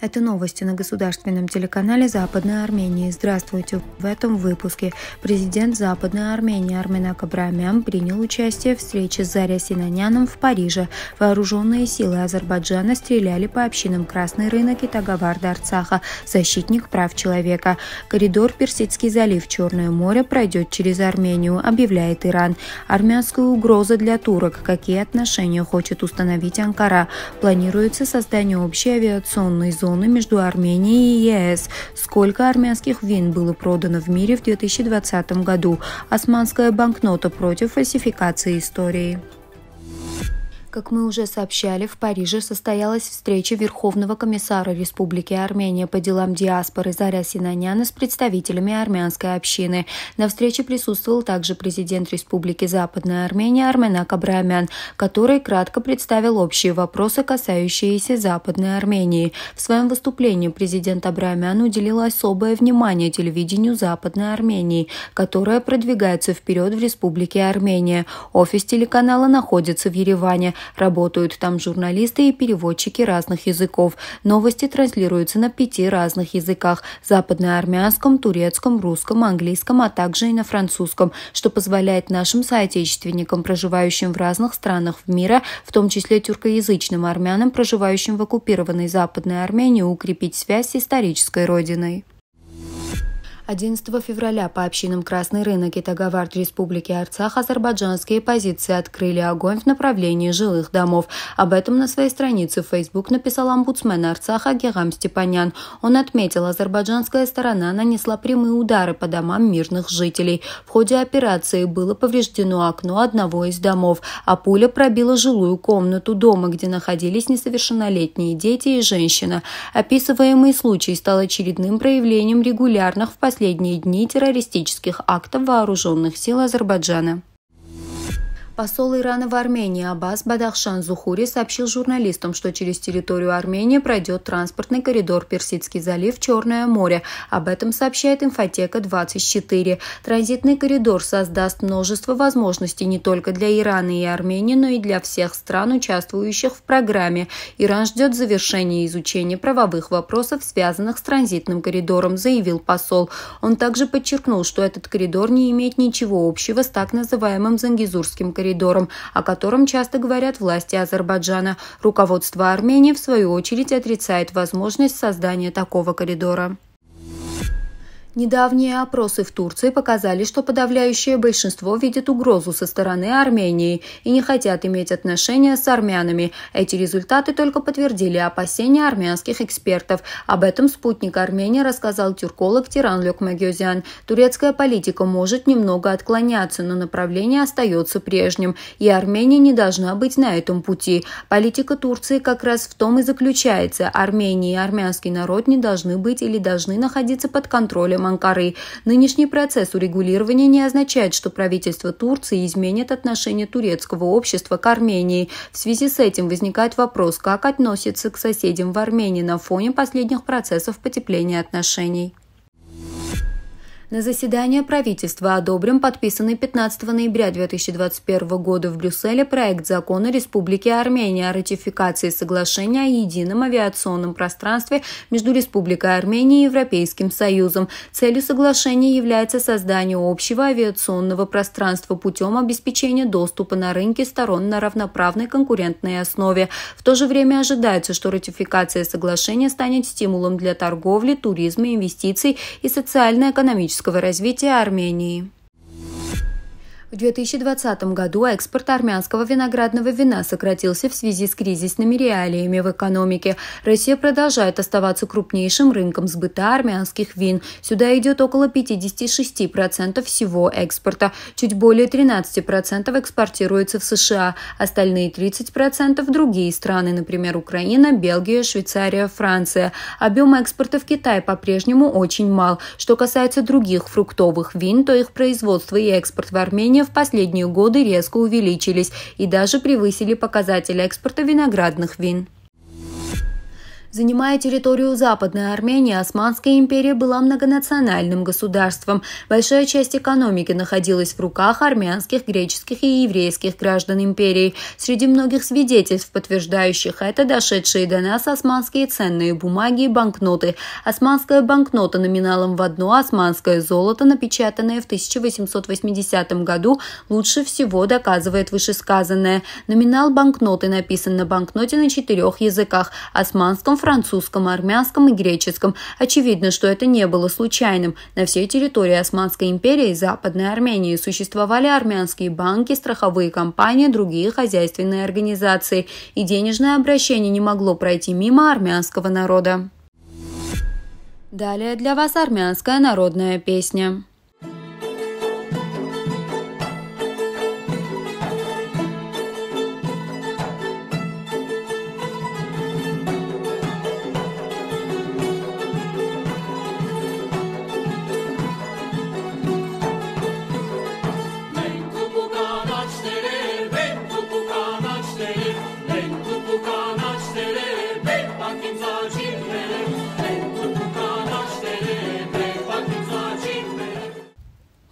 Это новости на государственном телеканале Западной Армении. Здравствуйте! В этом выпуске президент Западной Армении Арменак Абрамян принял участие в встрече с Заря Синаняном в Париже. Вооруженные силы Азербайджана стреляли по общинам Красный рынок и Тагаварда Арцаха, защитник прав человека. Коридор Персидский залив Черное море пройдет через Армению, объявляет Иран. Армянская угроза для турок. Какие отношения хочет установить Анкара? Планируется создание общей авиационной зоны зоны между Арменией и ЕС. Сколько армянских вин было продано в мире в 2020 году? Османская банкнота против фальсификации истории. Как мы уже сообщали, в Париже состоялась встреча Верховного комиссара Республики Армения по делам диаспоры Заря Синаняна с представителями армянской общины. На встрече присутствовал также президент Республики Западная Армения Арменак Абрамян, который кратко представил общие вопросы, касающиеся Западной Армении. В своем выступлении президент Абрамян уделил особое внимание телевидению Западной Армении, которое продвигается вперед в Республике Армения. Офис телеканала находится в Ереване, Работают там журналисты и переводчики разных языков. Новости транслируются на пяти разных языках – западноармянском, турецком, русском, английском, а также и на французском, что позволяет нашим соотечественникам, проживающим в разных странах мира, в том числе тюркоязычным армянам, проживающим в оккупированной Западной Армении, укрепить связь с исторической родиной. 11 февраля по общинам Красный рынок и Тагавард Республики Арцах азербайджанские позиции открыли огонь в направлении жилых домов. Об этом на своей странице в Facebook написал омбудсмен Арцаха Герам Степанян. Он отметил, азербайджанская сторона нанесла прямые удары по домам мирных жителей. В ходе операции было повреждено окно одного из домов, а пуля пробила жилую комнату дома, где находились несовершеннолетние дети и женщина. Описываемый случай стал очередным проявлением регулярных в последние последние дни террористических актов вооруженных сил Азербайджана. Посол Ирана в Армении Аббас Бадахшан Зухури сообщил журналистам, что через территорию Армении пройдет транспортный коридор Персидский залив Черное море. Об этом сообщает инфотека 24. Транзитный коридор создаст множество возможностей не только для Ирана и Армении, но и для всех стран, участвующих в программе. Иран ждет завершения изучения правовых вопросов, связанных с транзитным коридором, заявил посол. Он также подчеркнул, что этот коридор не имеет ничего общего с так называемым Зангизурским коридором коридором, о котором часто говорят власти Азербайджана. Руководство Армении, в свою очередь, отрицает возможность создания такого коридора. Недавние опросы в Турции показали, что подавляющее большинство видит угрозу со стороны Армении и не хотят иметь отношения с армянами. Эти результаты только подтвердили опасения армянских экспертов. Об этом спутник Армении рассказал тюрколог Тиран Люкмагезиан. Турецкая политика может немного отклоняться, но направление остается прежним, и Армения не должна быть на этом пути. Политика Турции как раз в том и заключается. Армения и армянский народ не должны быть или должны находиться под контролем правительством Анкары. Нынешний процесс урегулирования не означает, что правительство Турции изменит отношение турецкого общества к Армении. В связи с этим возникает вопрос, как относится к соседям в Армении на фоне последних процессов потепления отношений. На заседание правительства одобрен подписанный 15 ноября 2021 года в Брюсселе проект закона Республики Армения о ратификации соглашения о едином авиационном пространстве между Республикой Армения и Европейским Союзом. Целью соглашения является создание общего авиационного пространства путем обеспечения доступа на рынке сторон на равноправной конкурентной основе. В то же время ожидается, что ратификация соглашения станет стимулом для торговли, туризма, инвестиций и социально-экономического экономического развития Армении. В 2020 году экспорт армянского виноградного вина сократился в связи с кризисными реалиями в экономике. Россия продолжает оставаться крупнейшим рынком сбыта армянских вин. Сюда идет около 56% всего экспорта. Чуть более 13% экспортируется в США. Остальные 30% – в другие страны, например, Украина, Бельгия, Швейцария, Франция. Объем экспорта в Китай по-прежнему очень мал. Что касается других фруктовых вин, то их производство и экспорт в Армению в последние годы резко увеличились и даже превысили показатели экспорта виноградных вин. Занимая территорию Западной Армении, Османская империя была многонациональным государством. Большая часть экономики находилась в руках армянских, греческих и еврейских граждан империи. Среди многих свидетельств, подтверждающих это, дошедшие до нас османские ценные бумаги и банкноты. Османская банкнота номиналом в одно, османское золото, напечатанное в 1880 году, лучше всего доказывает вышесказанное. Номинал банкноты написан на банкноте на четырех языках – османском, французском, армянском и греческом. Очевидно, что это не было случайным. На всей территории Османской империи и Западной Армении существовали армянские банки, страховые компании, другие хозяйственные организации, и денежное обращение не могло пройти мимо армянского народа. Далее для вас армянская народная песня.